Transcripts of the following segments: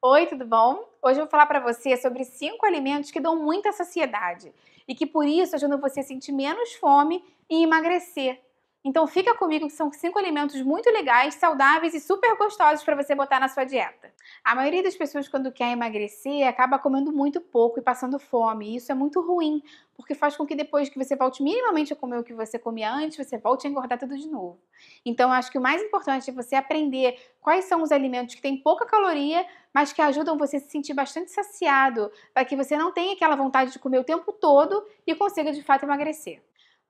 Oi, tudo bom? Hoje eu vou falar para você sobre cinco alimentos que dão muita saciedade e que por isso ajudam você a sentir menos fome e emagrecer. Então fica comigo que são cinco alimentos muito legais, saudáveis e super gostosos para você botar na sua dieta. A maioria das pessoas quando quer emagrecer acaba comendo muito pouco e passando fome, e isso é muito ruim, porque faz com que depois que você volte minimamente a comer o que você comia antes, você volte a engordar tudo de novo. Então acho que o mais importante é você aprender quais são os alimentos que têm pouca caloria, mas que ajudam você a se sentir bastante saciado, para que você não tenha aquela vontade de comer o tempo todo e consiga de fato emagrecer.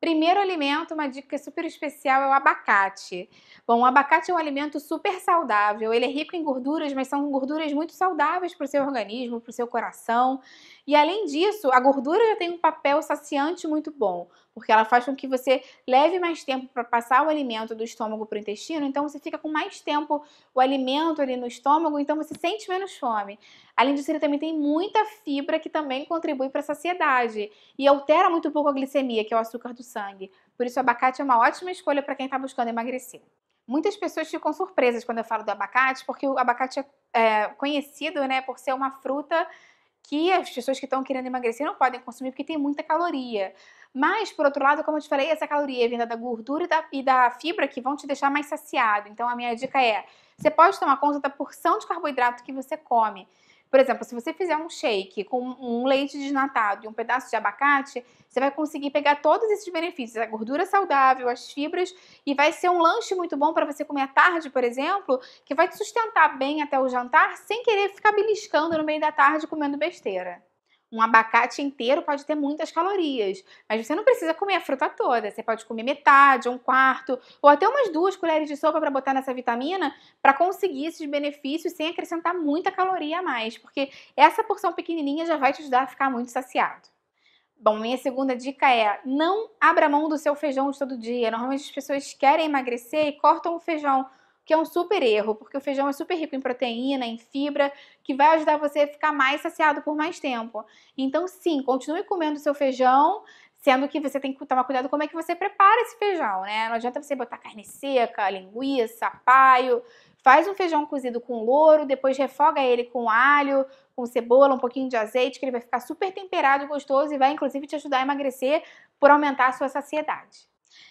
Primeiro alimento, uma dica é super especial, é o abacate. Bom, o abacate é um alimento super saudável, ele é rico em gorduras, mas são gorduras muito saudáveis para o seu organismo, para o seu coração. E além disso, a gordura já tem um papel saciante muito bom porque ela faz com que você leve mais tempo para passar o alimento do estômago para o intestino, então você fica com mais tempo o alimento ali no estômago, então você sente menos fome. Além disso, ele também tem muita fibra que também contribui para a saciedade e altera muito pouco a glicemia, que é o açúcar do sangue. Por isso, o abacate é uma ótima escolha para quem está buscando emagrecer. Muitas pessoas ficam surpresas quando eu falo do abacate, porque o abacate é, é conhecido né, por ser uma fruta que as pessoas que estão querendo emagrecer não podem consumir porque tem muita caloria. Mas, por outro lado, como eu te falei, essa caloria é vinda da gordura e da, e da fibra que vão te deixar mais saciado. Então, a minha dica é: você pode tomar conta da porção de carboidrato que você come. Por exemplo, se você fizer um shake com um leite desnatado e um pedaço de abacate, você vai conseguir pegar todos esses benefícios, a gordura saudável, as fibras, e vai ser um lanche muito bom para você comer à tarde, por exemplo, que vai te sustentar bem até o jantar, sem querer ficar beliscando no meio da tarde comendo besteira. Um abacate inteiro pode ter muitas calorias, mas você não precisa comer a fruta toda. Você pode comer metade, um quarto, ou até umas duas colheres de sopa para botar nessa vitamina para conseguir esses benefícios sem acrescentar muita caloria a mais, porque essa porção pequenininha já vai te ajudar a ficar muito saciado. Bom, minha segunda dica é não abra mão do seu feijão de todo dia. Normalmente as pessoas querem emagrecer e cortam o feijão que é um super erro, porque o feijão é super rico em proteína, em fibra, que vai ajudar você a ficar mais saciado por mais tempo. Então, sim, continue comendo seu feijão, sendo que você tem que tomar cuidado como é que você prepara esse feijão, né? Não adianta você botar carne seca, linguiça, paio. Faz um feijão cozido com louro, depois refoga ele com alho, com cebola, um pouquinho de azeite, que ele vai ficar super temperado e gostoso e vai inclusive te ajudar a emagrecer por aumentar a sua saciedade.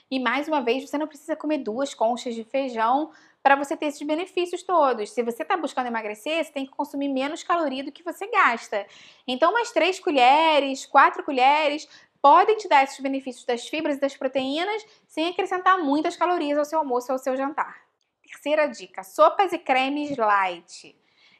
E mais uma vez, você não precisa comer duas conchas de feijão para você ter esses benefícios todos. Se você está buscando emagrecer, você tem que consumir menos caloria do que você gasta. Então, umas três colheres, quatro colheres podem te dar esses benefícios das fibras e das proteínas sem acrescentar muitas calorias ao seu almoço ou ao seu jantar. Terceira dica: sopas e cremes light.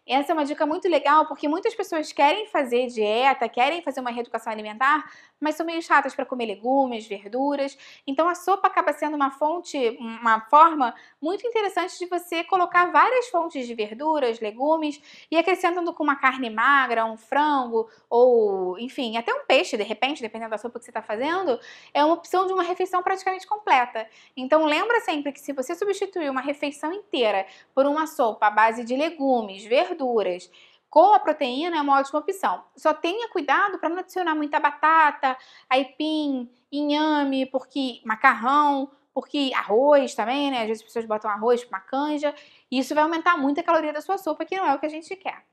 Essa é uma dica muito legal porque muitas pessoas querem fazer dieta, querem fazer uma reeducação alimentar, mas são meio chatas para comer legumes, verduras. Então a sopa acaba sendo uma fonte, uma forma muito interessante de você colocar várias fontes de verduras, legumes e acrescentando com uma carne magra, um frango ou, enfim, até um peixe, de repente, dependendo da sopa que você está fazendo, é uma opção de uma refeição praticamente completa. Então lembra sempre que se você substituir uma refeição inteira por uma sopa à base de legumes, verduras, verduras. Com a proteína é uma ótima opção. Só tenha cuidado para não adicionar muita batata, aipim, inhame, porque macarrão, porque arroz também, né? Às vezes as pessoas botam arroz, uma canja, e isso vai aumentar muito a caloria da sua sopa, que não é o que a gente quer.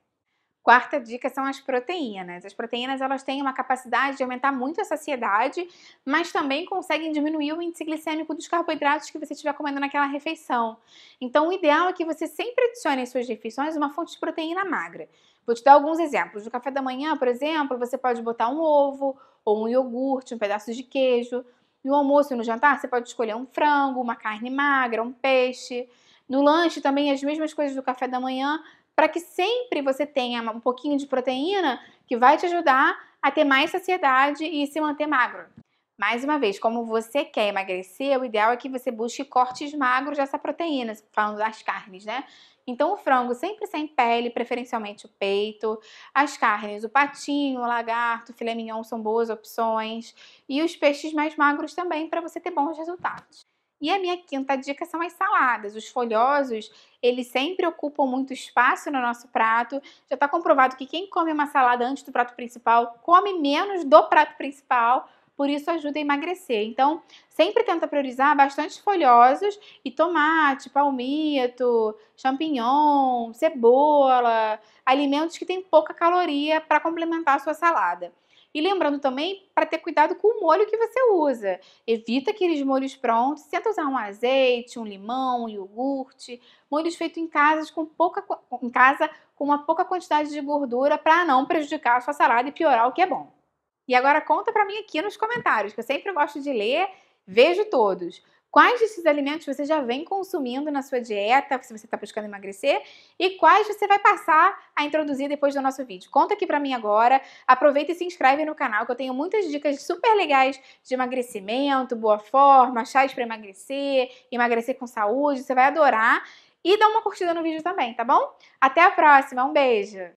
Quarta dica são as proteínas. As proteínas elas têm uma capacidade de aumentar muito a saciedade, mas também conseguem diminuir o índice glicêmico dos carboidratos que você estiver comendo naquela refeição. Então, o ideal é que você sempre adicione em suas refeições uma fonte de proteína magra. Vou te dar alguns exemplos. No café da manhã, por exemplo, você pode botar um ovo, ou um iogurte, um pedaço de queijo. No almoço e no jantar, você pode escolher um frango, uma carne magra, um peixe. No lanche também as mesmas coisas do café da manhã, para que sempre você tenha um pouquinho de proteína que vai te ajudar a ter mais saciedade e se manter magro. Mais uma vez, como você quer emagrecer, o ideal é que você busque cortes magros dessa proteína, falando das carnes, né? Então, o frango sempre sem pele, preferencialmente o peito. As carnes, o patinho, o lagarto, o filé mignon são boas opções. E os peixes mais magros também, para você ter bons resultados. E a minha quinta dica são as saladas. Os folhosos, eles sempre ocupam muito espaço no nosso prato. Já está comprovado que quem come uma salada antes do prato principal come menos do prato principal por isso ajuda a emagrecer. Então, sempre tenta priorizar bastante folhosos e tomate, palmito, champignon, cebola, alimentos que têm pouca caloria para complementar a sua salada. E lembrando também para ter cuidado com o molho que você usa. Evita aqueles molhos prontos, tenta usar um azeite, um limão, um iogurte, molhos feitos em casa com pouca em casa com uma pouca quantidade de gordura para não prejudicar a sua salada e piorar o que é bom. E agora conta para mim aqui nos comentários, que eu sempre gosto de ler, vejo todos. Quais desses alimentos você já vem consumindo na sua dieta, se você está buscando emagrecer, e quais você vai passar a introduzir depois do nosso vídeo? Conta aqui para mim agora. Aproveita e se inscreve no canal, que eu tenho muitas dicas super legais de emagrecimento, boa forma, chás para emagrecer, emagrecer com saúde. Você vai adorar. E dá uma curtida no vídeo também, tá bom? Até a próxima, um beijo!